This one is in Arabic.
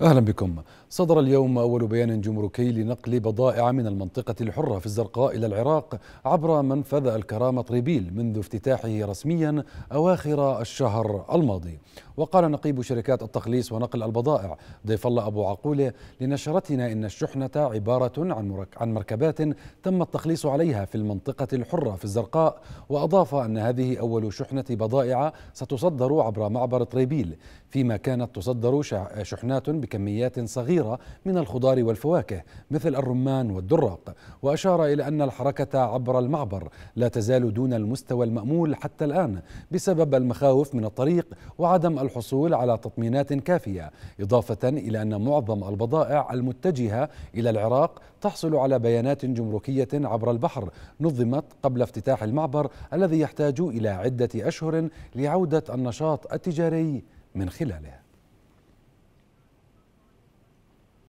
أهلا بكم صدر اليوم أول بيان جمركي لنقل بضائع من المنطقة الحرة في الزرقاء إلى العراق عبر منفذ الكرامة طريبيل منذ افتتاحه رسميا أواخر الشهر الماضي وقال نقيب شركات التخليص ونقل البضائع ضيف الله أبو عقولة لنشرتنا إن الشحنة عبارة عن, عن مركبات تم التخليص عليها في المنطقة الحرة في الزرقاء وأضاف أن هذه أول شحنة بضائع ستصدر عبر معبر طريبيل فيما كانت تصدر شحنات بكميات صغيرة من الخضار والفواكه مثل الرمان والدراق وأشار إلى أن الحركة عبر المعبر لا تزال دون المستوى المأمول حتى الآن بسبب المخاوف من الطريق وعدم الحصول على تطمينات كافية إضافة إلى أن معظم البضائع المتجهة إلى العراق تحصل على بيانات جمركية عبر البحر نظمت قبل افتتاح المعبر الذي يحتاج إلى عدة أشهر لعودة النشاط التجاري من خلاله